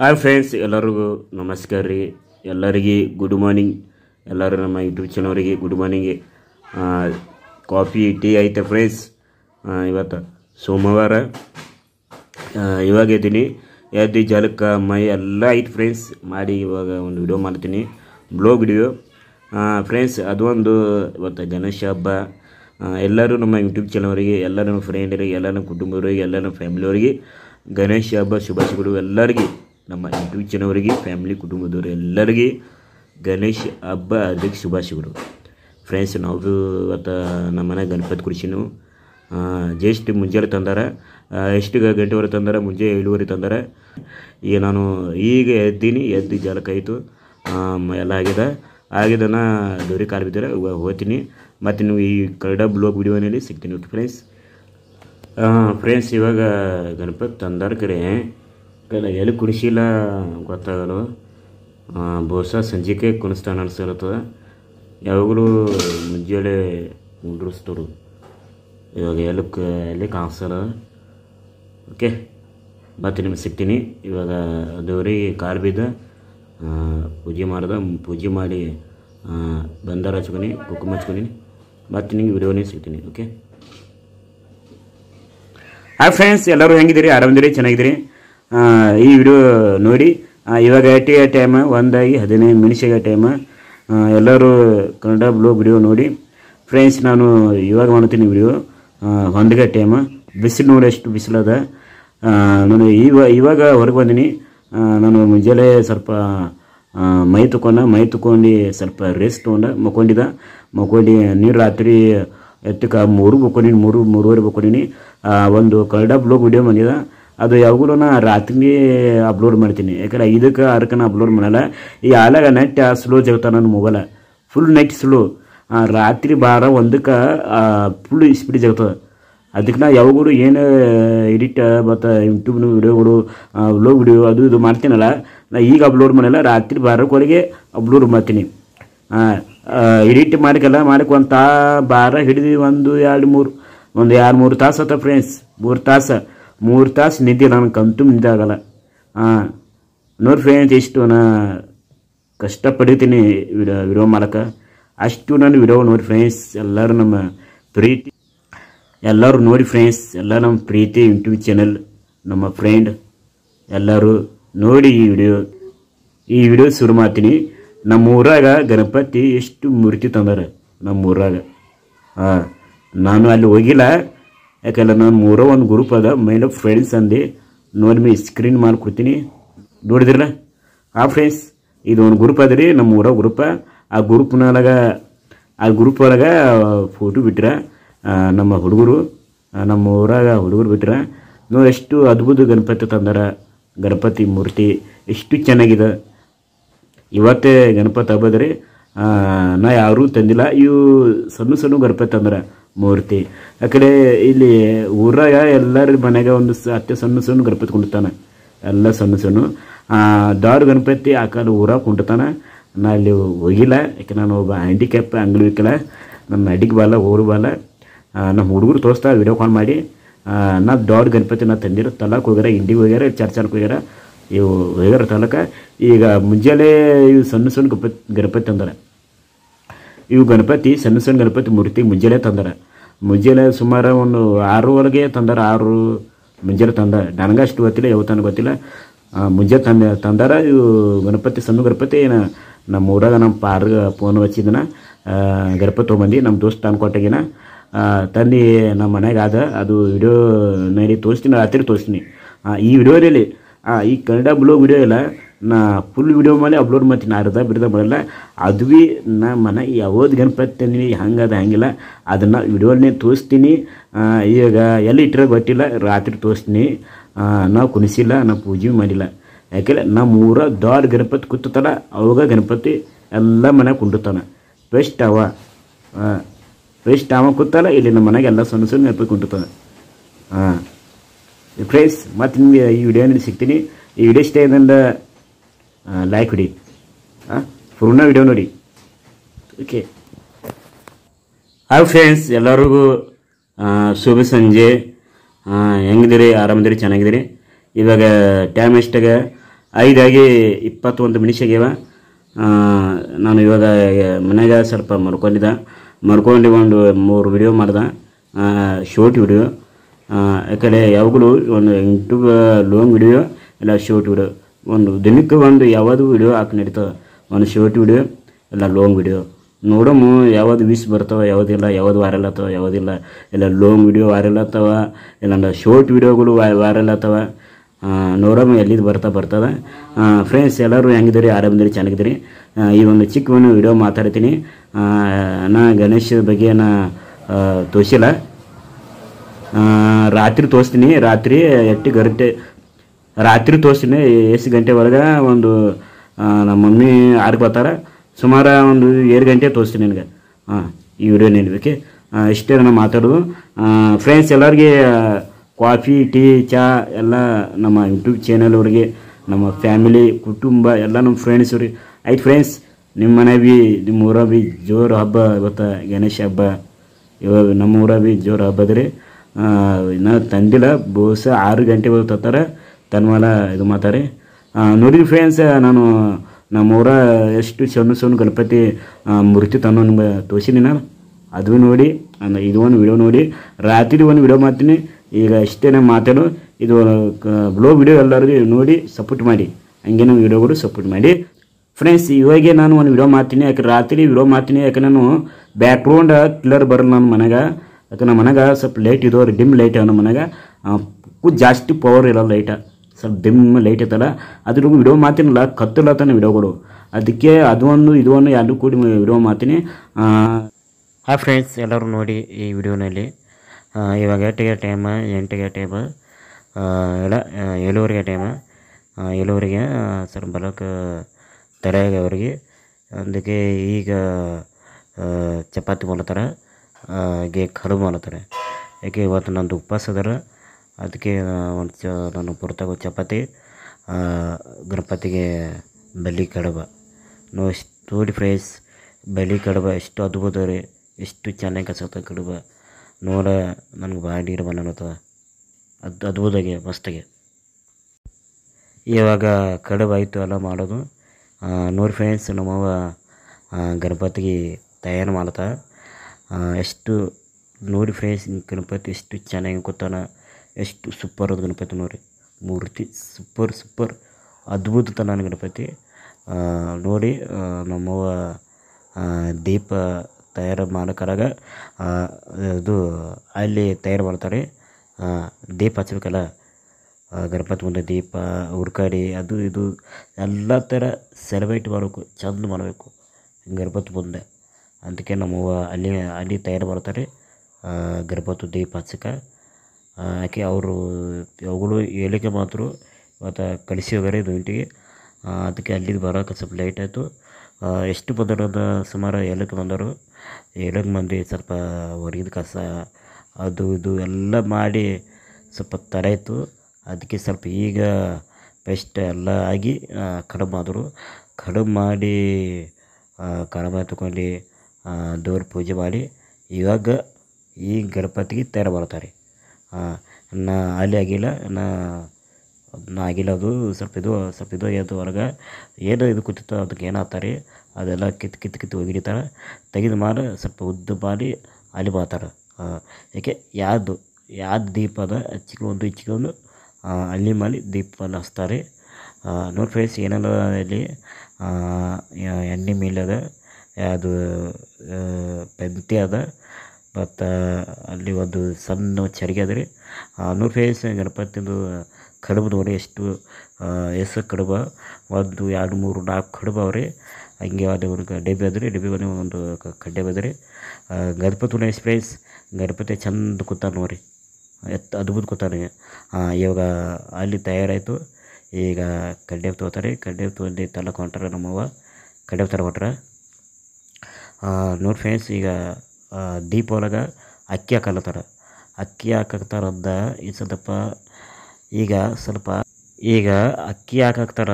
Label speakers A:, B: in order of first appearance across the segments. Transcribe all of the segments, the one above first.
A: hi friends ಎಲ್ಲರಿಗೂ ನಮಸ್ಕಾರ ರೀ ಎಲ್ಲರಿಗೆ ಗುಡ್ ಮಾರ್ನಿಂಗ್ ಎಲ್ಲರೂ ನಮ್ಮ ಯೂಟ್ಯೂಬ್ ಚಾನಲ್ವರಿಗೆ ಗುಡ್ ಮಾರ್ನಿಂಗ್ ಕಾಫಿ ಟೀ ಐತೆ ಫ್ರೆಂಡ್ಸ್ ಇವತ್ತು ಸೋಮವಾರ ಇವಾಗ ಇದ್ದೀನಿ ಎದ್ದು ಜಲಕ್ಕೆ ಮೈ ಎಲ್ಲ ಐತೆ ಫ್ರೆಂಡ್ಸ್ ಮಾಡಿ ಇವಾಗ ಒಂದು ವಿಡಿಯೋ ಮಾಡ್ತೀನಿ ಬ್ಲೋಗ್ ವಿಡಿಯೋ ಫ್ರೆಂಡ್ಸ್ ಅದೊಂದು ಇವತ್ತು ಗಣೇಶ ಹಬ್ಬ ಎಲ್ಲರೂ ನಮ್ಮ ಯೂಟ್ಯೂಬ್ ಚಾನಲ್ವರಿಗೆ ಎಲ್ಲ ನಮ್ಮ ಫ್ರೆಂಡ್ರಿಗೆ ಎಲ್ಲ ನಮ್ಮ ಕುಟುಂಬವರಿಗೆ ಎಲ್ಲ ನಮ್ಮ ಫ್ಯಾಮಿಲಿಯವರಿಗೆ ಗಣೇಶ ಹಬ್ಬ ಶುಭಾಶಯಗಳು ಎಲ್ಲರಿಗೆ ನಮ್ಮ ಯೂಟ್ಯೂಬ್ ಜನವರಿಗೆ ಫ್ಯಾಮಿಲಿ ಕುಟುಂಬದವರೆಲ್ಲರಿಗೆ ಗಣೇಶ್ ಹಬ್ಬ ಅದಕ್ಕೆ ಶುಭಾಶಯಗಳು ಫ್ರೆಂಡ್ಸ್ ನಾವು ಇವತ್ತು ನಮ್ಮ ಮನೆ ಗಣಪತಿ ಕುರ್ಸಿನೂ ಜಸ್ಟ್ ಮುಂಜಾನೆ ತಂದಾರ ಎಷ್ಟು ಗಂಟೆವರೆ ತಂದಾರ ಮುಂಜೆ ಏಳುವರೆ ತಂದಾರ ಈಗ ನಾನು ಈಗ ಎದ್ದೀನಿ ಎದ್ದು ಜಾಲಕ್ಕಾಯಿತು ಎಲ್ಲ ಆಗಿದೆ ಆಗಿದ ನಾ ಡೋರಿ ಕಾಲು ಬಿದ್ದರೆ ಹೋಗ್ತೀನಿ ಮತ್ತು ನೀವು ಈ ಕರ್ಡ ಬ್ಲೋಗ್ ವಿಡಿಯೋನಲ್ಲಿ ಸಿಗ್ತೀನಿ ಫ್ರೆಂಡ್ಸ್ ಫ್ರೆಂಡ್ಸ್ ಇವಾಗ ಗಣಪತಿ ತಂದಾರ ಕರೆ ಇಲ್ಲ ಎಲ್ಲಿ ಕುಣಿಸಿಲ್ಲ ಗೊತ್ತಾಗಲ್ಲ ಬಹುಶಃ ಸಂಜೆಕೆ ಕುಣಿಸ್ತಾನೆ ಅನ್ಸಿರುತ್ತದ ಯಾವಾಗಲೂ ಮುಂಜಾನೆ ಉಂಡ್ರಸ್ತರು ಇವಾಗ ಎಲ್ಲಿ ಎಲ್ಲಕ್ಕೆ ಎಲ್ಲಿ ಕಾಣಿಸ್ತಾರ ಓಕೆ ಮತ್ತು ನಿಮ್ಗೆ ಸಿಗ್ತೀನಿ ಇವಾಗ ದೇವ್ರಿಗೆ ಕಾಲ್ ಬಿದ್ದ ಪೂಜೆ ಮಾಡ್ದೆ ಪೂಜೆ ಮಾಡಿ ಬಂದಾರ ಹಚ್ಕೊನಿ ಕುಂಕುಮ ಹಚ್ಕೊಂಡಿನಿ ಮತ್ತು ನಿಂಗೆ ವಿಡಿಯೋನೇ ಸಿಗ್ತೀನಿ ಓಕೆ ಹಾಯ್ ಫ್ರೆಂಡ್ಸ್ ಎಲ್ಲರೂ ಹೆಂಗಿದ್ದೀರಿ ಆರಾಮಿದ್ದೀರಿ ಚೆನ್ನಾಗಿದ್ದೀರಿ ಈ ವಿಡಿಯೋ ನೋಡಿ ಇವಾಗ ಎಟಿಗೆ ಟೈಮ್ ಒಂದಾಗಿ ಹದಿನೈದು ನಿಮಿಷಗಳ ಟೈಮ್ ಎಲ್ಲರೂ ಕನ್ನಡ ಬ್ಲೂ ವಿಡಿಯೋ ನೋಡಿ ಫ್ರೆಂಡ್ಸ್ ನಾನು ಇವಾಗ ಮಾಡ್ತೀನಿ ವಿಡಿಯೋ ಒಂದಿಗೆ ಟೈಮ ಬಿಸಿಲು ನೋಡಿ ಅಷ್ಟು ಬಿಸಿಲದ ನಾನು ಇವಾಗ ಇವಾಗ ಹೊರಗೆ ಬಂದೀನಿ ನಾನು ಮುಂಜಾನೆ ಸ್ವಲ್ಪ ಮೈ ತಗೊಂಡ ಮೈ ತಗೊಂಡು ಸ್ವಲ್ಪ ರೆಸ್ಟ್ ತೊಗೊಂಡ ಮಕ್ಕೊಂಡಿದ್ದ ಮಕ್ಕೊಂಡು ನೀರು ರಾತ್ರಿ ಎತ್ತಕ್ಕೆ ಮೂರು ಮಕ್ಕೊಂಡಿನಿ ಮೂರು ಮೂರುವರೆ ಮಕ್ಕೊಂಡಿನಿ ಒಂದು ಕನ್ನಡ ಬ್ಲೂ ವಿಡಿಯೋ ಬಂದಿದೆ ಅದು ಯಾವಾಗಲೂ ನಾ ರಾತ್ರಿ ಅಪ್ಲೋಡ್ ಮಾಡ್ತೀನಿ ಯಾಕಂದ್ರೆ ಐದಕ್ಕೆ ಆರಕ್ಕೆ ಅಪ್ಲೋಡ್ ಮಾಡಲ್ಲ ಈ ಆಲಾಗ ನೆಟ್ ಸ್ಲೋ ಜಗತ್ತ ನನ್ನ ಮೊಬೈಲ ಫುಲ್ ನೆಟ್ ಸ್ಲೋ ರಾತ್ರಿ ಬಾರ ಒಂದಕ್ಕೆ ಫುಲ್ ಸ್ಪೀಡ್ ಜಗತ್ತದ ಅದಕ್ಕೆ ನಾ ಯಾವಾಗಲೂ ಏನು ಎಡಿಟ್ ಮತ್ತು ಯೂಟ್ಯೂಬ್ನ ವೀಡಿಯೋಗಳು ವ್ಲೋಗ್ ವಿಡಿಯೋ ಅದು ಇದು ಮಾಡ್ತೀನಲ್ಲ ನಾ ಈಗ ಅಪ್ಲೋಡ್ ಮಾಡಲ್ಲ ರಾತ್ರಿ ಬಾರಕ್ಕೊಳಗೆ ಅಪ್ಲೋಡ್ ಮಾಡ್ತೀನಿ ಎಡಿಟ್ ಮಾಡಿಕಲ್ಲ ಮಾಡಕ್ಕೆ ಒಂದು ತಾ ಬಾರ ಹಿಡಿದು ಒಂದು ಎರಡು ಮೂರು ಒಂದು ಎರಡು ಮೂರು ತಾಸು ಅಥವಾ ಫ್ರೆಂಡ್ಸ್ ಮೂರು ತಾಸು ಮೂರು ತಾಸು ನಿದ್ದೆ ನಾನು ಕಂತು ನಿದ್ದಾಗಲ್ಲ ಹಾಂ ನೋಡಿ ಫ್ರೆಂಡ್ಸ್ ಎಷ್ಟು ನಾ ಕಷ್ಟಪಡುತ್ತೀನಿ ವಿಡಿಯೋ ವಿಡೋ ಮಾಡೋಕೆ ಅಷ್ಟು ನಾನು ವಿಡೋ ನೋಡಿ ಫ್ರೆಂಡ್ಸ್ ಎಲ್ಲರೂ ನಮ್ಮ ಪ್ರೀತಿ ಎಲ್ಲರೂ ನೋಡಿ ಫ್ರೆಂಡ್ಸ್ ಎಲ್ಲ ನಮ್ಮ ಪ್ರೀತಿ ಯೂಟ್ಯೂಬ್ ಚಾನಲ್ ನಮ್ಮ ಫ್ರೆಂಡ್ ಎಲ್ಲರೂ ನೋಡಿ ಈ ವಿಡಿಯೋ ಈ ವಿಡಿಯೋ ಶುರು ಮಾಡ್ತೀನಿ ನಮ್ಮ ಊರಾಗ ಗಣಪತಿ ಎಷ್ಟು ಮೂರ್ತಿ ತಂದಾರೆ ನಮ್ಮ ಊರಾಗ ಹಾಂ ನಾನು ಅಲ್ಲಿ ಹೋಗಿಲ್ಲ ಯಾಕಂದ್ರೆ ನಾನು ಮೂರೋ ಒಂದು ಗ್ರೂಪ್ ಅದ ಮೈಂಡ್ ಆಫ್ ಫ್ರೆಂಡ್ಸ್ ಅಂದು ನೋಡಿ ಮೀ ಸ್ಕ್ರೀನ್ ಮಾಡ್ಕೊಡ್ತೀನಿ ನೋಡಿದ್ರಲ್ಲ ಆ ಫ್ರೆಂಡ್ಸ್ ಇದು ಒಂದು ಗ್ರೂಪ್ ಅದ ರೀ ನಮ್ಮ ಊರ ಗ್ರೂಪ ಆ ಗ್ರೂಪ್ನೊಳಗೆ ಆ ಗ್ರೂಪ್ ಒಳಗೆ ಫೋಟೋ ಬಿಟ್ರ ನಮ್ಮ ಹುಡುಗರು ನಮ್ಮ ಊರಾಗ ಹುಡುಗರು ಬಿಟ್ರ ನೋ ಎಷ್ಟು ಅದ್ಭುತ ಗಣಪತಿ ತಂದಾರೆ ಗಣಪತಿ ಮೂರ್ತಿ ಎಷ್ಟು ಚೆನ್ನಾಗಿದೆ ಇವತ್ತೇ ಗಣಪತಿ ಹಬ್ಬದ್ರಿ ನಾ ಯಾರೂ ತಂದಿಲ್ಲ ಇವು ಸಣ್ಣ ಸಣ್ಣ ಗಣಪತಿ ತಂದ್ರೆ ಮೂರ್ತಿ ಕಡೆ ಇಲ್ಲಿ ಊರಾಗ ಎಲ್ಲರ ಮನೆಗೆ ಒಂದು ಅತ್ತೆ ಸಣ್ಣ ಸಣ್ಣ ಗಣಪತಿ ಕುಂಡ್ತಾನೆ ಎಲ್ಲ ಸಣ್ಣ ಸಣ್ಣ ದಾರು ಗಣಪತಿ ಆ ಕಾಲ ಊರಾಗ ಕುಂಡ್ತಾನೆ ನಾ ಅಲ್ಲಿ ಹೋಗಿಲ್ಲ ಯಾಕೆ ನಾನು ಒಬ್ಬ ಹ್ಯಾಂಡಿಕ್ಯಾಪ್ ಇಕ್ಕಲ್ಲ ನನ್ನ ಅಡಿಗೆ ಬಾಲ ಊರು ಬಾಲ ನಮ್ಮ ಹುಡುಗರು ತೋರಿಸ್ತಾ ವಿಡಿಯೋ ಕಾಲ್ ಮಾಡಿ ನಾ ದೊಡ್ಡ ಗಣಪತಿ ನಾ ತಂದಿರೋ ತಲಾಕ್ ಹೋಗ್ಯಾರ ಇಂಡಿಗೆ ಹೋಗ್ಯಾರ ಚರ್ಚಾರ್ಕ್ ಹೋಗ್ಯಾರ ಇವು ಹೋಗ್ಯಾರ ತಲಕ ಈಗ ಮುಂಜಾನೆ ಇವು ಸಣ್ಣ ಸಣ್ಣ ಗಣಪತಿ ಗಣಪತಿ ಅಂದರೆ ಇವು ಗಣಪತಿ ಸಣ್ಣ ಸಣ್ಣ ಗಣಪತಿ ಮೂರ್ತಿ ಮುಂಜಾನೆ ತಂದರ ಮುಂಜಾನೆ ಸುಮಾರು ಒಂದು ಆರುವರೆಗೆ ತಂದರ ಆರು ಮುಂಜಾನೆ ತಂದ ನನಗೆ ಅಷ್ಟು ಗೊತ್ತಿಲ್ಲ ಯಾವತ್ತನ ಗೊತ್ತಿಲ್ಲ ಮುಂಜಾನೆ ತಂದ ತಂದಾರ ಇವು ಗಣಪತಿ ಸಣ್ಣ ಗಣಪತಿ ಏನು ನಮ್ಮ ಊರಾಗ ನಮ್ಮ ಪಾರ್ಗ ಫೋನ್ ಹಚ್ಚಿದನ ಗಣಪತಿ ತೊಗೊಂಬಂದು ನಮ್ಮ ದೋಸ್ತ ತಂದು ಕೊಟ್ಟಾಗಿನ ತಂದು ನಮ್ಮ ಮನೆಗಾದ ಅದು ವಿಡಿಯೋ ನಾನು ತೋರಿಸ್ತೀನಿ ರಾತ್ರಿ ತೋರಿಸ್ತೀನಿ ಈ ವಿಡಿಯೋ ಇರಲಿ ಈ ಕನ್ನಡ ಬ್ಲೂ ವಿಡಿಯೋ ಇಲ್ಲ ನಾ ಫುಲ್ ವಿಡಿಯೋ ಮಾಡಿ ಅಪ್ಲೋಡ್ ಮಾಡ್ತೀನಿ ಅರ್ಧ ಬಿರ್ದ ಬರಲ್ಲ ಅದು ಭೀ ನಾ ಮನೆ ಯಾವ್ದು ಗಣಪತಿ ಹಂಗೆ ಹಂಗದ ಹಂಗಿಲ್ಲ ಅದನ್ನು ವಿಡಿಯೋನೇ ತೋರಿಸ್ತೀನಿ ಈಗ ಎಲ್ಲಿ ಇಟ್ಟಿರೋ ಗೊತ್ತಿಲ್ಲ ರಾತ್ರಿ ತೋರಿಸ್ತೀನಿ ನಾವು ಕುಣಿಸಿಲ್ಲ ನಾವು ಪೂಜೆ ಮಾಡಿಲ್ಲ ಯಾಕೆಂದರೆ ನಮ್ಮ ಊರ ದೊಡ್ಡ ಗಣಪತಿ ಕೂತತಲ್ಲ ಅವಾಗ ಗಣಪತಿ ಎಲ್ಲ ಮನೆ ಕುಂಡಿರ್ತಾನೆ ಬೆಸ್ಟ್ ಅವ ಫ್ರೆಶ್ಟ್ ಅವ ಕೂತಲ್ಲ ಇಲ್ಲಿ ನಮ್ಮ ಮನೆಗೆ ಎಲ್ಲ ಸಣ್ಣ ಸಣ್ಣ ಗಣಪತಿ ಕುಂಡಿರ್ತಾನೆ ಹಾಂ ಫ್ರೆಂಡ್ಸ್ ಮತ್ತು ನಿಮಗೆ ಈ ವಿಡಿಯೋ ಸಿಗ್ತೀನಿ ಈ ವಿಡಿಯೋ ಇಷ್ಟ ಲೈಕ್ ಹೊಡಿ ಹಾಂ ಪೂರ್ಣ ವಿಡಿಯೋ ನೋಡಿ ಓಕೆ ಹಾಯ್ ಫ್ರೆಂಡ್ಸ್ ಎಲ್ಲರಿಗೂ ಶುಭ ಸಂಜೆ ಹೆಂಗಿದ್ದೀರಿ ಆರಾಮದಿರಿ ಚೆನ್ನಾಗಿದ್ದೀರಿ ಇವಾಗ ಟೈಮ್ ಎಷ್ಟಾಗ ಐದಾಗಿ ಇಪ್ಪತ್ತೊಂದು ನಿಮಿಷಗ್ಯವ ನಾನು ಇವಾಗ ಮನೆಗೆ ಸ್ವಲ್ಪ ಮರ್ಕೊಂಡಿದ್ದೆ ಮರ್ಕೊಂಡು ಒಂದು ಮೂರು ವಿಡಿಯೋ ಮಾಡ್ದೆ ಶೋರ್ಟ್ ವಿಡಿಯೋ ಯಾಕಂದರೆ ಯಾವಾಗಲೂ ಒಂದು ಇಂಟು ಲಾಂಗ್ ವಿಡಿಯೋ ಇಲ್ಲ ಶೋರ್ಟ್ ವಿಡಿಯೋ ಒಂದು ದಿನಕ್ಕೆ ಒಂದು ಯಾವುದು ವಿಡಿಯೋ ಹಾಕಿ ನಡೀತದೆ ಒಂದು ಶಾರ್ಟ್ ವಿಡಿಯೋ ಇಲ್ಲ ಲಾಂಗ್ ವಿಡಿಯೋ ನೋಡೋಮು ಯಾವ್ದು ವಿಸ್ ಬರ್ತಾವೆ ಯಾವುದಿಲ್ಲ ಯಾವ್ದು ವೈರಲ್ ಆಗ್ತಾವ ಯಾವುದಿಲ್ಲ ಇಲ್ಲ ಲಾಂಗ್ ವಿಡಿಯೋ ವೈರಲ್ ಆಗ್ತಾವ ಇಲ್ಲ ಶಾರ್ಟ್ ವಿಡಿಯೋಗಳು ವೈರಲ್ ಆಗ್ತಾವ ನೋಡೋಮು ಎಲ್ಲಿದ್ದು ಬರ್ತಾ ಬರ್ತದೆ ಫ್ರೆಂಡ್ಸ್ ಎಲ್ಲರೂ ಹೆಂಗಿದ್ದೀರಿ ಆರಾಮದಿರಿ ಚೆನ್ನಾಗಿದ್ರಿ ಈ ಒಂದು ಚಿಕ್ಕ ಒಂದು ವಿಡಿಯೋ ಮಾತಾಡ್ತೀನಿ ನಾ ಗಣೇಶ ಬಗ್ಗೆ ನಾ ತೋರಿಸಿಲ್ಲ ರಾತ್ರಿ ತೋರಿಸ್ತೀನಿ ರಾತ್ರಿ ಎಟ್ಟಿ ಗರಟ್ಟೆ ರಾತ್ರಿ ತೋರ್ಸ್ತೀನಿ ಎಷ್ಟು ಗಂಟೆ ಒಳಗೆ ಒಂದು ನಮ್ಮ ಮಮ್ಮಿ ಆಡ್ಕೊತಾರ ಸುಮಾರು ಒಂದು ಏಳು ಗಂಟೆ ತೋರಿಸ್ತೀನಿ ನಿನಗೆ ಹಾಂ ಈ ವಿಡಿಯೋ ನಿಲ್ಬೇಕು ಇಷ್ಟೇ ನಾನು ಮಾತಾಡೋದು ಫ್ರೆಂಡ್ಸ್ ಎಲ್ಲರಿಗೆ ಕಾಫಿ ಟೀ ಚಹಾ ಎಲ್ಲ ನಮ್ಮ ಯೂಟ್ಯೂಬ್ ಚಾನಲ್ ಅವ್ರಿಗೆ ನಮ್ಮ ಫ್ಯಾಮಿಲಿ ಕುಟುಂಬ ಎಲ್ಲ ನಮ್ಮ ಫ್ರೆಂಡ್ಸ್ ಅವ್ರಿಗೆ ಆಯ್ತು ಫ್ರೆಂಡ್ಸ್ ನಿಮ್ಮ ಮನೆ ಬಿ ನಿಮ್ಮ ಊರ ಬಿ ಜೋರು ಹಬ್ಬ ಇವತ್ತು ಗಣೇಶ ಹಬ್ಬ ಇವಾಗ ನಮ್ಮ ಊರ ಬಿ ಜೋರು ಹಬ್ಬದ್ರಿ ಇನ್ನೂ ತಂದಿಲ್ಲ ಬಹುಶಃ ಆರು ಗಂಟೆ ಹೋಗ್ತಾರೆ ತನ್ಮಾಲ ಇದು ಮಾತಾರೆ ನೋಡಿ ಫ್ರೆಂಡ್ಸ್ ನಾನು ನಮ್ಮೂರ ಎಷ್ಟು ಸಣ್ಣ ಸಣ್ಣ ಗಣಪತಿ ಮೂರ್ತಿ ತನ್ನೋ ನಿಮ್ಗೆ ತೋರಿಸಿನಿ ನಾನು ಅದು ನೋಡಿ ಇದು ಒಂದು ವಿಡಿಯೋ ನೋಡಿ ರಾತ್ರಿ ಒಂದು ವಿಡಿಯೋ ಮಾಡ್ತೀನಿ ಈಗ ನಾನು ಮಾತಾಡು ಇದು ಬ್ಲೋ ವಿಡಿಯೋ ಎಲ್ಲರಿಗೂ ನೋಡಿ ಸಪೋರ್ಟ್ ಮಾಡಿ ಹಂಗೆ ನಮ್ಮ ವಿಡಿಯೋಗಳು ಸಪೋರ್ಟ್ ಮಾಡಿ ಫ್ರೆಂಡ್ಸ್ ಇವಾಗೆ ನಾನು ಒಂದು ವಿಡಿಯೋ ಮಾಡ್ತೀನಿ ಯಾಕೆ ರಾತ್ರಿ ವಿಡಿಯೋ ಮಾಡ್ತೀನಿ ಯಾಕೆ ನಾನು ಬ್ಯಾಕ್ಗ್ರೌಂಡ್ ಕ್ಲಿಯರ್ ಬರಲ್ಲ ನನ್ನ ಮನೆಗೆ ಯಾಕೆ ನಮ್ಮ ಮನೆಗೆ ಸ್ವಲ್ಪ ಲೈಟ್ ಇದೋ ಡಿಮ್ ಲೈಟ್ ನಮ್ಮ ಮನೆಗೆ ಜಾಸ್ತಿ ಪವರ್ ಇರೋ ಲೈಟ ಸ್ವಲ್ಪ ಡಿಮ್ ಲೈಟ್ ಐತಲ್ಲ ಅದ್ರ ವಿಡಿಯೋ ಮಾತಿನಲ್ಲ ಕತ್ತಲತ್ತಾನೆ ವಿಡಿಯೋಗಳು ಅದಕ್ಕೆ ಅದು ಒಂದು ಇದು ಒಂದು ಎರಡು ಕೂಡಿ ವಿಡಿಯೋ ಮಾತೀನಿ
B: ಹಾಯ್ ಫ್ರೆಂಡ್ಸ್ ಎಲ್ಲರೂ ನೋಡಿ ಈ ವಿಡಿಯೋನಲ್ಲಿ ಇವಾಗ ಎಟ್ಟಿಗೆ ಟೈಮ ಎಂಟಿಗೆ ಟೈಮ ಎಲ್ಲ ಏಳುವರೆಗೆ ಟೈಮ ಏಳುವರೆಗೆ ಸರ್ ಬಲಕ್ಕೆ ತರೆಯಾಗ ಅವ್ರಿಗೆ ಅದಕ್ಕೆ ಈಗ ಚಪಾತಿ ಮಾಡ್ತಾರೆ ಹಾಗೆ ಕಲ್ಲು ಮಾಡ್ತಾರೆ ಯಾಕೆ ಇವತ್ತು ನಂದು ಉಪವಾಸ ಅದಕ್ಕೆ ಒಂದು ಚ ನಾನು ಪುರ್ತಕ ಚಪಾತಿ ಗಣಪತಿಗೆ ಬಲಿ ಬೆಳ್ಳಿ ಎಷ್ಟು ನೋಡಿ ಫ್ರೆಂಡ್ಸ್ ಬಲಿ ಕಡುಬ ಎಷ್ಟು ಅದ್ಭುತ ರೀ ಎಷ್ಟು ಚೆನ್ನಾಗಿ ಕಸತ್ತ ಕಡುಬ ನೋಡ ನನಗೆ ಭಾಳ ನೀರು ಅದು ಅದು ಅದ್ಭುತಾಗೆ ಮಸ್ತಾಗೆ ಇವಾಗ ಕಡುಬು ಆಯಿತು ಎಲ್ಲ ಮಾಡೋದು ನೋಡಿ ಫ್ರೆಂಡ್ಸ್ ನಮ್ಮವ್ವ ಗಣಪತಿಗೆ ತಯಾರು ಮಾಡ್ತಾ ಎಷ್ಟು ನೋಡಿ ಫ್ರೆಂಡ್ಸ್ ಗಣಪತಿ ಎಷ್ಟು ಚೆನ್ನಾಗಿ ಕೂತಾನ ಎಷ್ಟು ಸೂಪರ್ ಅದು ಗಣಪತಿ ನೋಡಿರಿ ಮೂರ್ತಿ ಸೂಪರ್ ಸೂಪರ್ ಅದ್ಭುತ ತನ ಗಣಪತಿ ನೋಡಿ ನಮ್ಮವ್ವ ದೀಪ ತಯಾರು ಮಾಡೋಕ್ಕಾಗ ಇದು ಅಲ್ಲಿ ತಯಾರು ಮಾಡ್ತಾರೆ ದೀಪ ಹಚ್ಬೇಕಲ್ಲ ಗಣಪತಿ ಮುಂದೆ ದೀಪ ಹುಡ್ಕಾಡಿ ಅದು ಇದು ಎಲ್ಲ ಥರ ಸೆಲೆಬ್ರೇಟ್ ಮಾಡಬೇಕು ಚಂದ ಮಾಡಬೇಕು ಗಣಪತಿ ಮುಂದೆ ಅದಕ್ಕೆ ನಮ್ಮವ್ವ ಅಲ್ಲಿ ಅಲ್ಲಿ ತಯಾರು ಮಾಡ್ತಾರೆ ಗಣಪತಿ ದೀಪ ಹಚ್ಚಕ್ಕೆ ಆಕೆ ಅವರು ಅವುಗಳು ಹೇಳಿಕೆ ಮಾತ್ರ ಮತ್ತು ಕಳಿಸಿ ಹೋಗ್ಯಾರ ಇದು ಇಂಟಿಗೆ ಅದಕ್ಕೆ ಅಲ್ಲಿಗೆ ಬರೋಕೆ ಸ್ವಲ್ಪ ಲೇಟ್ ಆಯಿತು ಎಷ್ಟು ಅಂತ ಸುಮಾರು ಏಳಕ್ಕೆ ಬಂದರು ಏಳಕ್ಕೆ ಮಂದಿ ಸ್ವಲ್ಪ ಹೊರಗಿದ ಕಸ ಅದು ಇದು ಎಲ್ಲ ಮಾಡಿ ಸ್ವಲ್ಪ ತಡ ಆಯಿತು ಅದಕ್ಕೆ ಸ್ವಲ್ಪ ಈಗ ಬೆಸ್ಟ್ ಎಲ್ಲ ಆಗಿ ಕಡಿಮೆ ಆದರು ಕಡಿಮೆ ಮಾಡಿ ಕಡಿಮೆ ತಗೊಂಡು ದೇವ್ರ ಪೂಜೆ ಮಾಡಿ ಇವಾಗ ಈ ಗಣಪತಿಗೆ ತಯಾರು ಮಾಡ್ತಾರೆ ನಾ ಅಲ್ಲಿ ಆಗಿಲ್ಲ ನಾ ನಾ ಆಗಿಲ್ಲ ಅದು ಸ್ವಲ್ಪ ಇದು ಸ್ವಲ್ಪ ಇದು ಹೊರಗೆ ಏನು ಇದು ಕೂತಿತ್ತು ಅದಕ್ಕೆ ಏನು ಅದೆಲ್ಲ ಕಿತ್ತು ಕಿತ್ತು ಕಿತ್ತು ಒಗಿಡಿತಾರೆ ತೆಗೆದು ಮಾರು ಸ್ವಲ್ಪ ಉದ್ದ ಬಾರಿ ಅಲ್ಲಿ ಹಾಂ ಏಕೆ ಯಾವುದು ಯಾವ್ದು ದೀಪ ಅದ ಹೆಚ್ಚಿಗೆ ಒಂದು ಒಂದು ಅಲ್ಲಿ ಮಾಡಿ ದೀಪವನ್ನು ಹಚ್ತಾರೆ ನೋಡಿ ಫ್ರೆಂಡ್ಸ್ ಏನಲ್ಲ ಅಲ್ಲಿ ಎಣ್ಣೆ ಅದ ಯಾವುದು ಪೆಂತಿ ಅದ ಮತ್ತು ಅಲ್ಲಿ ಒಂದು ಸಣ್ಣ ಚರಿಗೆ ಅದ ರೀ ನೂರು ಫ್ರೆಂಡ್ಸ್ ಗಣಪತಿದು ಕಡುಬು ನೋಡಿ ಎಷ್ಟು ಎಸು ಕಡುಬು ಒಂದು ಎರಡು ಮೂರು ನಾಲ್ಕು ಕಡುಬು ಅವ್ರಿ ಹಂಗೆ ಅದು ಒಂದು ಡಬ್ಬಿ ಅದ ರೀ ಡಬ್ಬಿ ಒಂದು ಕಡ್ಡೆ ಬದ್ರಿ ಗಣಪತಿ ಗಣಪತಿ ಫ್ರೆಂಡ್ಸ್ ಗಣಪತಿ ಚಂದ ಕೂತಾನೆ ನೋಡ್ರಿ ಎತ್ತ ಅದ್ಭುತ ಕೂತಾನೆ ಇವಾಗ ಅಲ್ಲಿ ತಯಾರಾಯಿತು ಈಗ ಕಡ್ಡೆ ತೊಗೋತಾರೆ ಕಡ್ಡೆ ತೊಗೊಂಡು ತಲಕ್ಕೆ ಹೊಂಟ್ರೆ ನಮ್ಮವ್ವ ಕಡ್ಡೆ ತರ ಹೊಟ್ರ ನೋಡಿ ಫ್ರೆಂಡ್ಸ್ ಈಗ ಡೀಪ್ ಒಳಗೆ ಅಕ್ಕಿ ಹಾಕಲತ್ತಾರ ಅಕ್ಕಿ ಅಂದ ಈ ಸದಪ್ಪ ಈಗ ಸ್ವಲ್ಪ ಈಗ ಅಕ್ಕಿ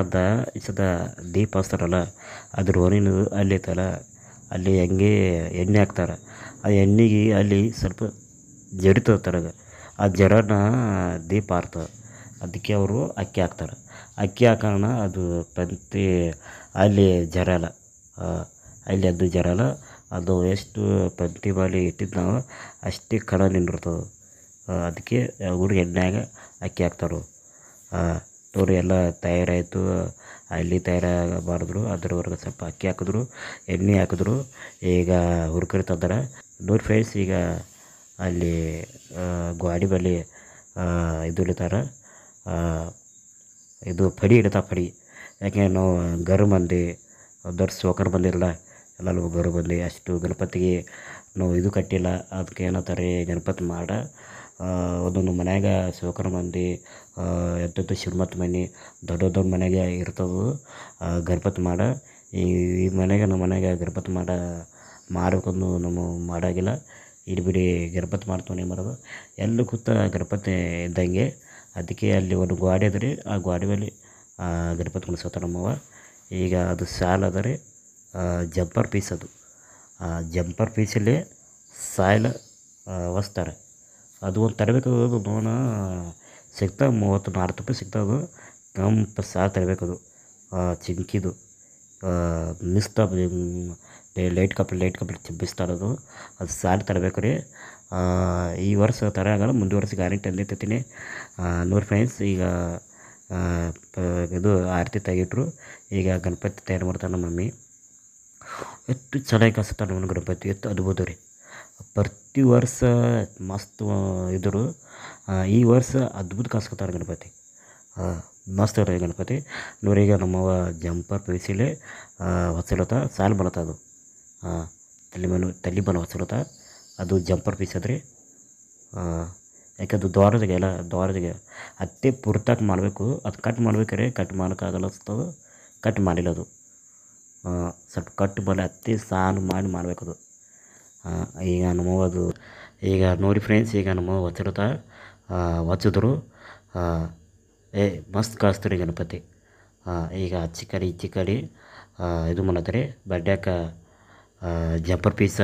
B: ಅಂದ ಈ ಸದ ದೀಪ ಹಚ್ತಾರಲ್ಲ ಅದ್ರ ಒನಿನ ಅಲ್ಲಿ ಐತಲ್ಲ ಅಲ್ಲಿ ಹೆಂಗೆ ಎಣ್ಣೆ ಹಾಕ್ತಾರೆ ಆ ಎಣ್ಣೆಗೆ ಅಲ್ಲಿ ಸ್ವಲ್ಪ ಜಡಿತದ ಆ ಜಡನ ದೀಪ ಆರ್ತದೆ ಅದಕ್ಕೆ ಅವರು ಅಕ್ಕಿ ಹಾಕ್ತಾರೆ ಅಕ್ಕಿ ಹಾಕೋಣ ಅದು ಪಂತಿ ಅಲ್ಲಿ ಜರಲ್ಲ ಅಲ್ಲಿ ಅದು ಜರಲ್ಲ ಅದು ಎಷ್ಟು ಇಟ್ಟಿದ್ದು ನಾವು ಅಷ್ಟೇ ಕಣ ನಿಂದಿರ್ತದೆ ಅದಕ್ಕೆ ಹುಡುಗ ಎಣ್ಣೆಯಾಗ ಅಕ್ಕಿ ಹಾಕ್ತಾರೆ ನೋಡಿ ಎಲ್ಲ ತಯಾರಾಯಿತು ಅಲ್ಲಿ ತಯಾರ ಮಾಡಿದ್ರು ಅದ್ರವರೆಗೆ ಸ್ವಲ್ಪ ಅಕ್ಕಿ ಹಾಕಿದ್ರು ಎಣ್ಣೆ ಹಾಕಿದ್ರು ಈಗ ಹುಡುಗರು ತಂದಾರ ನೋಡಿ ಫ್ರೆಂಡ್ಸ್ ಈಗ ಅಲ್ಲಿ ಗ್ವಾಡಿ ಬಳಿ ಇದು ಇಳಿತಾರ ಇದು ಫಡಿ ಇಡ್ತಾ ಫಡಿ ಯಾಕೆ ನಾವು ಗರ್ ಮಂದಿ ದೊಡ್ಡ ಸೋಕರ್ ಬಂದಿರಲ್ಲ ಎಲ್ಲ ಹೋಗೋರು ಬರಲಿ ಅಷ್ಟು ಗಣಪತಿಗೆ ನಾವು ಇದು ಕಟ್ಟಿಲ್ಲ ಅದಕ್ಕೆ ಏನಂತಾರೆ ಗಣಪತಿ ಮಾಡ ಒಂದೊಂದು ಮನ್ಯಾಗ ಸಾವ್ಕಾರ ಮಂದಿ ಎದ್ದದ್ದು ಶಿವಮತ್ ಮನೆ ದೊಡ್ಡ ದೊಡ್ಡ ಮನೆಗೆ ಇರ್ತದೆ ಗಣಪತಿ ಮಾಡ ಈ ಈ ಮನೆಗೆ ನಮ್ಮ ಮನೆಗೆ ಗಣಪತಿ ಮಾಡ ಮಾಡಬೇಕಂದು ನಮ್ಮ ಮಾಡಾಗಿಲ್ಲ ಇಡಿ ಬಿಡಿ ಗಣಪತಿ ಮಾಡ್ತಾನೆ ಮಾಡೋದು ಎಲ್ಲೂ ಕೂತ ಗಣಪತಿ ಇದ್ದಂಗೆ ಅದಕ್ಕೆ ಅಲ್ಲಿ ಒಂದು ಗ್ವಾಡಿ ಅದ ರೀ ಆ ಗ್ವಾಡಿಯಲ್ಲಿ ಮೇಲೆ ಗಣಪತಿ ನಮ್ಮವ್ವ ಈಗ ಅದು ಸಾಲ ಅದ ರೀ ಜಂಪರ್ ಪೀಸ್ ಅದು ಆ ಜಂಪರ್ ಪೀಸಲ್ಲಿ ಸಾಯಿಲ್ ಹೊಸ್ತಾರೆ ಅದು ಒಂದು ತರಬೇಕಾದ ನೋಣ ಸಿಗ್ತಾ ಮೂವತ್ತು ನಾಲ್ಕು ರೂಪಾಯಿ ಅದು ಕೆಂಪು ಸಾರು ತರಬೇಕದು ಚಿಂಕಿದು ಮಿಸ್ತಾ ಲೈಟ್ ಕಪ್ ಲೈಟ್ ಕಪ್ಲಿ ಚಿಬ್ಬಿಸ್ತಾ ಅದು ಅದು ಸಾರಿ ತರಬೇಕು ರೀ ಈ ವರ್ಷ ತರ ಮುಂದೆ ವರ್ಷ ಗ್ಯಾರಂಟಿ ತಂದಿರ್ತೀನಿ ನೂರು ಫ್ರೆಂಡ್ಸ್ ಈಗ ಇದು ಆರತಿ ತೆಗಿಟ್ರು ಈಗ ಗಣಪತಿ ತಯಾರು ಮಾಡ್ತಾರೆ ನಮ್ಮ ಮಮ್ಮಿ ಎಷ್ಟು ಚೆನ್ನಾಗಿ ಅನಿಸುತ್ತೆ ನಮ್ಮ ಗಣಪತಿ ಎತ್ತು ಅದ್ಭುತ ರೀ ಪ್ರತಿ ವರ್ಷ ಮಸ್ತ್ ಇದ್ರು ಈ ವರ್ಷ ಅದ್ಭುತ ಕಾಣಿಸ್ಕೊತಾರೆ ಗಣಪತಿ ಮಸ್ತ್ ರೀ ಗಣಪತಿ ಈಗ ನಮ್ಮವ ಜಂಪರ್ ಪೇಸಿಲೆ ಹೊಸಲತ ಸಾಲು ಬಲತ್ತ ಅದು ತಲೆ ಮೇಲೆ ತಲೆ ಬಲ ಹೊಸಲತ ಅದು ಜಂಪರ್ ಪೀಸ್ ಅದ್ರಿ ಯಾಕೆ ಅದು ದ್ವಾರದಾಗ ಎಲ್ಲ ದ್ವಾರದಾಗ ಅತ್ತೆ ಪುರ್ತಾಕ್ ಮಾಡಬೇಕು ಅದು ಕಟ್ ಮಾಡ್ಬೇಕಾರೆ ಕಟ್ ಮಾಡೋಕ್ಕಾಗಲ್ಲ ಅನ್ಸ್ತದೆ ಕಟ್ ಮಾಡಿಲ್ಲ ಅದು ಸ್ವಲ್ಪ ಕಟ್ಟು ಬಲ ಹತ್ತಿ ಸಾಲು ಮಾಡಿ ಮಾಡಬೇಕದು ಈಗ ನಮ್ಮವ್ವ ಅದು ಈಗ ನೋಡಿ ಫ್ರೆಂಡ್ಸ್ ಈಗ ನಮ್ಮವ್ವ ಒಚ್ಚಿಡ್ತಾ ಒಚ್ಚಿದ್ರು ಏ ಮಸ್ತ್ ಕಳಿಸ್ತಾರೆ ಗಣಪತಿ ಈಗ ಹಚ್ಚಿ ಕಡಿ ಇಚ್ಚಿ ಕಡಿ ಇದು ಮಾಡತ್ತಾರೆ ಬಡ್ಡ್ಯಾಕ ಜಂಪರ್ ಪೀಸ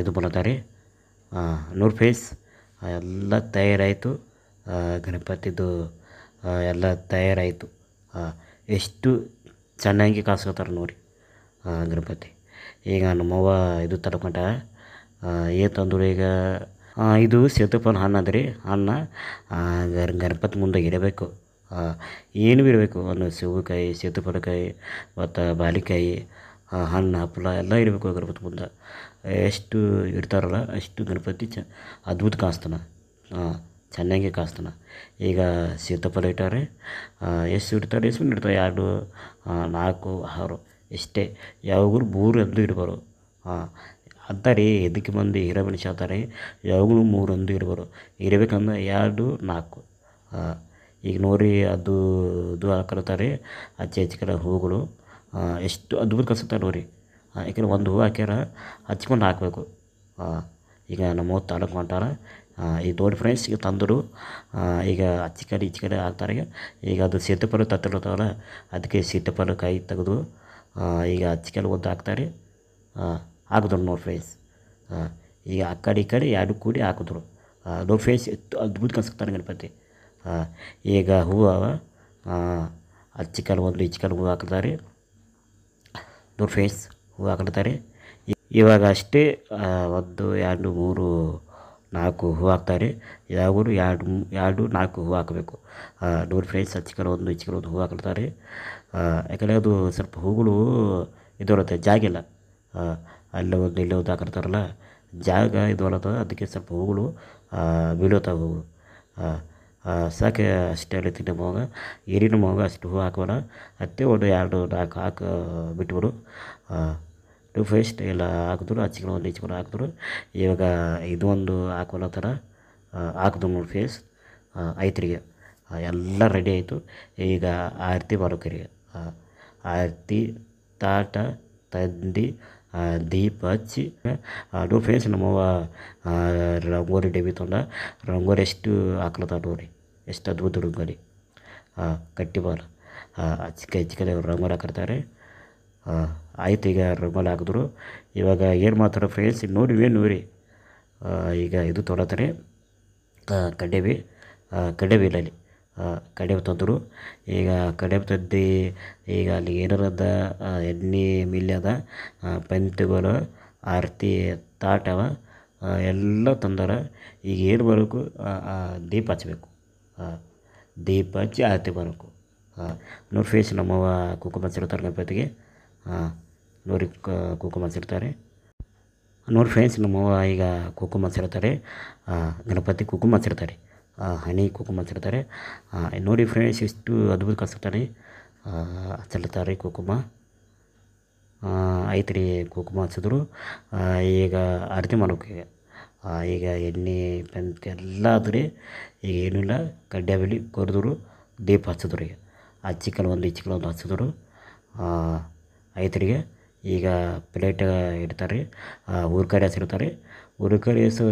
B: ಇದು ಮಾಡತ್ತಾರೆ ನೂರು ಫೇಸ್ ಎಲ್ಲ ತಯಾರಾಯಿತು ಗಣಪತಿದು ಎಲ್ಲ ತಯಾರಾಯಿತು ಎಷ್ಟು ಚೆನ್ನಾಗಿ ಕಾಸ್ಕೋತಾರೆ ನೋಡಿ ಗಣಪತಿ ಈಗ ನಮ್ಮವ್ವ ಇದು ತಡ್ಕೊಂಡ ಏ ತಂದರು ಈಗ ಇದು ಸೇತುಪನ ಹಣ್ಣು ಅದ ರೀ ಗರ್ ಗಣಪತಿ ಮುಂದೆ ಇರಬೇಕು ಏನು ಇರಬೇಕು ಅನ್ನ ಸೇವುಕಾಯಿ ಸೇತುಪನಕಾಯಿ ಮತ್ತು ಬಾಲಿಕಾಯಿ ಹಣ್ಣು ಹಪ್ಪಳ ಎಲ್ಲ ಇರಬೇಕು ಗಣಪತಿ ಮುಂದೆ ಎಷ್ಟು ಇಡ್ತಾರಲ್ಲ ಅಷ್ಟು ಗಣಪತಿ ಚ ಅದ್ಭುತ ಕಾಣಿಸ್ತಾನ ಹಾಂ ಚೆನ್ನಾಗಿ ಕಾಸ್ತಾನ ಈಗ ಸೀತಾಫಲ ಇಟ್ಟಾರೆ ಎಷ್ಟು ಇಡ್ತಾರೆ ಎಷ್ಟು ಇಡ್ತಾರೆ ಎರಡು ನಾಲ್ಕು ಆರು ಎಷ್ಟೇ ಯಾವಾಗಲೂ ಮೂರು ಎಂದು ಇಡ್ಬಾರು ಹಾಂ ಅಂತಾರೆ ಇದಕ್ಕೆ ಬಂದು ಹೀರೋ ಮನುಷ್ಯ ಅಂತಾರೆ ಯಾವಾಗಲೂ ಮೂರು ಎಂದು ಇಡ್ಬಾರು ಇರಬೇಕಂದ್ರೆ ಎರಡು ನಾಲ್ಕು ಹಾಂ ಈಗ ನೋಡಿ ಅದು ಇದು ಹಾಕಿರ್ತಾರೆ ಅಚ್ಚೆ ಆಚೆ ಕಡೆ ಹೂಗಳು ಎಷ್ಟು ಅದ್ಭುತ ಕಲಿಸ್ತಾರೆ ನೋಡಿ ಯಾಕಂದ್ರೆ ಒಂದು ಹೂ ಹಾಕ್ಯಾರ ಹಚ್ಕೊಂಡು ಹಾಕಬೇಕು ಈಗ ನಮ್ಮ ತಾಲೂಕು ಹೊಂಟಾರ ಈಗ ನೋಡಿ ಫ್ರೆಂಡ್ಸ್ ಈಗ ತಂದರು ಈಗ ಅಚ್ಚಿ ಕಡೆ ಈಚೆ ಕಡೆ ಹಾಕ್ತಾರೆ ಈಗ ಈಗ ಅದು ಸೀತಾಫಲ ತತ್ತಿರ್ತಾವಲ್ಲ ಅದಕ್ಕೆ ಸೀತಾಫಲ ಕಾಯಿ ತೆಗೆದು ಈಗ ಅಚ್ಚಿಕಾಲು ಕಡೆ ಒದ್ದು ಹಾಕ್ತಾರೆ ಹಾಕಿದ್ರು ನೋಡಿ ಫ್ರೆಂಡ್ಸ್ ಈಗ ಆ ಕಡೆ ಈ ಕಡೆ ಎರಡು ಕೂಡಿ ಹಾಕಿದ್ರು ನೋಡಿ ಫ್ರೆಂಡ್ಸ್ ಅದ್ಭುತ ಕನ್ಸ್ತಾರೆ ಗಣಪತಿ ಈಗ ಹೂವು ಅಚ್ಚಿ ಕಾಲು ಒಂದು ಈಚೆ ಕಾಲು ಹೂವು ಹಾಕಿದ್ದಾರೆ ನೋಡಿ ಫ್ರೆಂಡ್ಸ್ ಹೂವು ಹಾಕಿರ್ತಾರೆ ಇವಾಗ ಅಷ್ಟೇ ಒಂದು ಎರಡು ಮೂರು ನಾಲ್ಕು ಹೂವು ಹಾಕ್ತಾರೆ ಯಾವಾಗಲೂ ಎರಡು ಎರಡು ನಾಲ್ಕು ಹೂವು ಹಾಕಬೇಕು ನೂರು ಫ್ರೆಂಡ್ಸ್ ಹಚ್ಚಿಕಲ್ ಒಂದು ಇಚ್ಚಿಕಲ್ ಒಂದು ಹೂವು ಹಾಕಿರ್ತಾರೆ ಯಾಕಂದರೆ ಅದು ಸ್ವಲ್ಪ ಹೂಗಳು ಇದಿರುತ್ತೆ ಜಾಗ ಇಲ್ಲ ಅಲ್ಲಿ ಒಂದು ಇಲ್ಲಿ ಒಂದು ಹಾಕಿರ್ತಾರಲ್ಲ ಜಾಗ ಇದು ಅದಕ್ಕೆ ಸ್ವಲ್ಪ ಹೂಗಳು ಬೀಳುತ್ತವೆ ಹಾಂ ಸಾಕೆ ಅಷ್ಟೇ ಹೇಳ್ತೀನಿ ನಮ್ಮ ಮಗ ಏರಿನ ಮಗ ಅಷ್ಟು ಹೂವು ಹಾಕೋಣ ಅತ್ತೆ ಒಂದು ಎರಡು ನಾಲ್ಕು ಹಾಕಿ ಬಿಟ್ಬಿಡು ನೀವು ಎಲ್ಲ ಹಾಕಿದ್ರು ಆ ಒಂದು ಚಿಕನ್ ಹಾಕಿದ್ರು ಇವಾಗ ಇದೊಂದು ಥರ ಹಾಕಿದ್ರು ನೋಡಿ ಫೇಸ್ ಐತ್ರಿಗೆ ಎಲ್ಲ ರೆಡಿ ಆಯಿತು ಈಗ ಆರತಿ ಹಾಂ ಆರತಿ ತಾಟ ತಂದು ದೀಪ ಹಚ್ಚಿ ನೂರು ಫೇಸ್ ನಮ್ಮವ್ವ ರಂಗೋಲಿ ಡೆಬಿ ತೊಂದ ರಂಗೋಲಿ ಎಷ್ಟು ಹಾಕ್ಲತ್ತ ನೋಡಿ ಎಷ್ಟು ಅದ್ಭುತ ರಂಗೋಲಿ ಕಟ್ಟಿ ಬಾರ ಚಿಕ್ಕ ಚಿಕ್ಕ ರಂಗೋಲಿ ಹಾಕಿರ್ತಾರೆ ಹಾಂ ಆಯ್ತು ಈಗ ರಮಲ್ ಹಾಕಿದ್ರು ಇವಾಗ ಏನು ಮಾಡ್ತಾರೆ ಫ್ರೆಂಡ್ಸ್ ಈಗ ಏನು ನೋರಿ ಈಗ ಇದು ತೊಡತಾರೆ ಕಡೆವಿ ಕಡೆವಿ ಇಲ್ಲ ಅಲ್ಲಿ ತಂದರು ಈಗ ಕಡೆವು ತಂದು ಈಗ ಅಲ್ಲಿ ಏನಾರದ ಎಣ್ಣೆ ಮಿಲ್ಯದ ಅದ ಪಂತಿಗಳು ಆರತಿ ತಾಟವ ಎಲ್ಲ ತಂದರೆ ಈಗ ಏನು ಬರಬೇಕು ದೀಪ ಹಚ್ಚಬೇಕು ಹಾಂ ದೀಪ ಹಚ್ಚಿ ಆರತಿ ಬರಬೇಕು ಹಾಂ ನೋಡಿ ಫ್ರೆಂಡ್ಸ್ ನಮ್ಮವ ಕುಂಕುಮ ಹಚ್ಚಿರ್ತಾರೆ ಗಣಪತಿಗೆ ನೋಡಿ ಕುಂಕುಮ ಸಿಡ್ತಾರೆ ನೋಡಿ ಫ್ರೆಂಡ್ಸ್ ನಮ್ಮವ್ವ ಈಗ ಕುಂಕುಮ ಸಿಡ್ತಾರೆ ಗಣಪತಿ ಕುಂಕುಮ ಸಿಡ್ತಾರೆ ಹಣಿ ಕುಂಕುಮ ಹಾಂ ನೋಡಿ ಫ್ರೆಂಡ್ಸ್ ಎಷ್ಟು ಅದ್ಭುತ ಕಳಿಸಿರ್ತಾರೆ ಹಚ್ಚಿರ್ತಾರೆ ಕುಂಕುಮ ಆಯ್ತು ರೀ ಕುಂಕುಮ ಹಚ್ಚಿದ್ರು ಈಗ ಅರ್ಧ ಮಾಡೋಕೆ ಈಗ ಈಗ ಎಣ್ಣೆ ಪೆಂತ್ ಎಲ್ಲ ಆದರೆ ಈಗ ಏನಿಲ್ಲ ಕಡ್ಡೆ ಬೆಳಿ ಕೊರಿದ್ರು ದೀಪ ಹಚ್ಚಿದ್ರು ಈಗ ಆ ಚಿಕನ್ ಒಂದು ಈ ಒಂದು ಹಚ್ಚಿದ್ರು ರೈತರಿಗೆ ಈಗ ಪ್ಲೇಟ್ ಇಡ್ತಾರೆ ರೀ ಊರ ಕಡೆ ಎಸೆರ್ತಾರೆ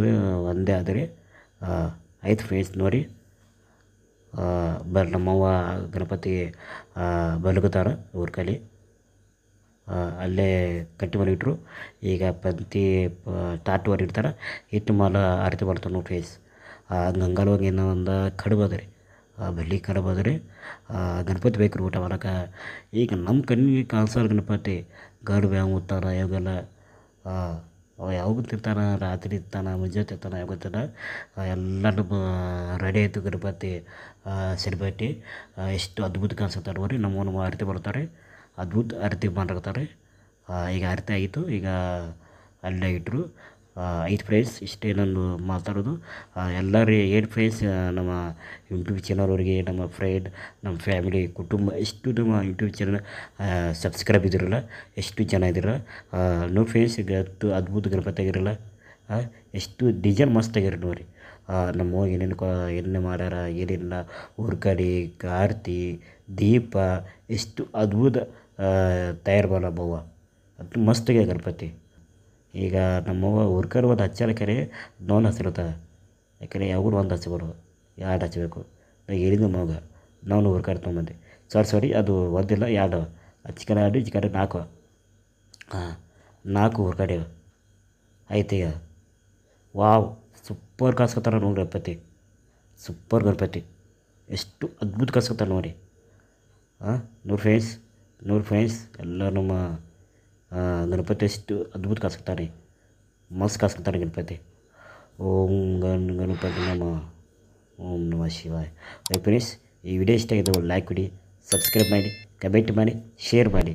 B: ರೀ ಒಂದೇ ಆದರೆ ಐದು ಫೇಸ್ ನೋಡಿ ಬರ್ ನಮ್ಮವ್ವ ಗಣಪತಿ ಬಲಗುತ್ತಾರೆ ಊರ ಅಲ್ಲೇ ಕಟ್ಟಿ ಮಾಡಿಟ್ರು ಇಟ್ಟರು ಈಗ ಪಂಕ್ತಿ ತಾಟ್ವರ್ ಇಡ್ತಾರೆ ಹಿಟ್ಟು ಮಾಲ ಆರತಿ ಬರ್ತಾರೆ ನೋಡಿ ಫೇಸ್ ಗಂಗಾಲ್ ಹೋಗಿ ಏನೋ ಒಂದು ಕಡುಬು ಅದ ರೀ ಬೆಳ್ಳಿ ಕಡೆ ಬಂದರೆ ಗಣಪತಿ ಬೇಕು ಊಟ ಮಾಡೋಕೆ ಈಗ ನಮ್ಮ ಕಣ್ಣಿಗೆ ಕಾಣ್ಸಲ್ಲ ಗಣಪತಿ ಗರುಡ ಮುತ್ತಾನ ಇವಾಗೆಲ್ಲ ಅವ ಯಾವಾಗ ತಿಂತಾನೆ ರಾತ್ರಿ ಇರ್ತಾನೆ ಮುಂಜಾನೆ ತಿಂತಾನೆ ಯಾವ ಗೊತ್ತಿಲ್ಲ ಎಲ್ಲ ನಮ್ಮ ರೆಡಿ ಆಯಿತು ಗಣಪತಿ ಸೆಲೆಬ್ರಿಟಿ ಎಷ್ಟು ಅದ್ಭುತ ಬರೀ ನಮ್ಮ ನಮ್ಮ ಆರತಿ ಬರ್ತಾರೆ ಅದ್ಭುತ ಆರತಿ ಮಾಡಿರ್ತಾರೆ ಈಗ ಆರತಿ ಆಯಿತು ಈಗ ಅಲ್ಲೇ ಇಟ್ಟರು ಐದು ಫ್ರೆಂಡ್ಸ್ ಇಷ್ಟೇ ನಾನು ಮಾತಾಡೋದು ಎಲ್ಲರೂ ಏನು ಫ್ರೆಂಡ್ಸ್ ನಮ್ಮ ಯೂಟ್ಯೂಬ್ ಚಾನಲ್ ಅವರಿಗೆ ನಮ್ಮ ಫ್ರೆಂಡ್ ನಮ್ಮ ಫ್ಯಾಮಿಲಿ ಕುಟುಂಬ ಎಷ್ಟು ನಮ್ಮ ಯೂಟ್ಯೂಬ್ ಚಾನಲ್ ಸಬ್ಸ್ಕ್ರೈಬ್ ಇದ್ದಿರಲ್ಲ ಎಷ್ಟು ಜನ ಇದಿರಲ್ಲ ನೋ ಫ್ರೆಂಡ್ಸ್ ಈಗ ಅದ್ಭುತ ಗಣಪತಿ ಆಗಿರಲ್ಲ ಎಷ್ಟು ಡಿಸೈನ್ ಮಸ್ತ್ ಆಗ್ಯಾರ ನೋಡಿ ನಮ್ಮ ಏನೇನು ಏನೇ ಏನೇನು ಮಾಡ್ಯಾರ ಏನಿಲ್ಲ ಹುರ್ಕಡಿ ಕಾರ್ತಿ ದೀಪ ಎಷ್ಟು ಅದ್ಭುತ ತಯಾರು ಬವ್ವ ಅದು ಮಸ್ತಾಗ್ಯ ಗಣಪತಿ ಈಗ ನಮ್ಮವ್ವ ಉರ್ಕರ್ ಒಂದು ಹಚ್ಚಲಕರೆ ನೋನ್ ಹಚ್ಚಿರುತ್ತ ಯಾಕಂದರೆ ಯಾವಾಗಲೂ ಒಂದು ಹಚ್ಚಿ ಎರಡು ಹಚ್ಚಬೇಕು ನಾವು ಹೇಳಿದ್ದು ಮಗ ನಾನು ಹುರ್ಕಾರು ತೊಗೊಂಬಂದೆ ಸಾರಿ ಸಾರಿ ಅದು ಒಂದಿಲ್ಲ ಎರಡು ಚಿಕನ್ ಎರಡು ಚಿಕನ್ ನಾಲ್ಕು ಹಾಂ ನಾಲ್ಕು ಹುರ್ಕಾಡ್ಯವ ಆಯ್ತೀಗ ವಾವ್ ಸೂಪರ್ ಕಾಸ್ಕೊತಾರೆ ನೋಡಿ ಗಣಪತಿ ಸೂಪರ್ ಗಣಪತಿ ಎಷ್ಟು ಅದ್ಭುತ ಕಾಸ್ಕೊತಾರೆ ನೋಡಿ ಹಾಂ ನೂರು ಫ್ರೆಂಡ್ಸ್ ನೂರು ಫ್ರೆಂಡ್ಸ್ ಎಲ್ಲ ನಮ್ಮ ಗಣಪತಿ ಎಷ್ಟು ಅದ್ಭುತ ಕಾಸ್ಕತಾನೆ ಮಸ್ತ್ ಕಾಸ್ಕತಾನೆ ಗಣಪತಿ ಓಂ ಗಣ ಗಣಪತಿ ನಮ ಓಂ ನಮ ಶಿವಾಯ ಫ್ರೆಂಡ್ಸ್ ಈ ವಿಡಿಯೋ ಇಷ್ಟ ಆಗಿದೆ ಲೈಕ್ ಕೊಡಿ ಸಬ್ಸ್ಕ್ರೈಬ್ ಮಾಡಿ ಕಮೆಂಟ್ ಮಾಡಿ ಶೇರ್ ಮಾಡಿ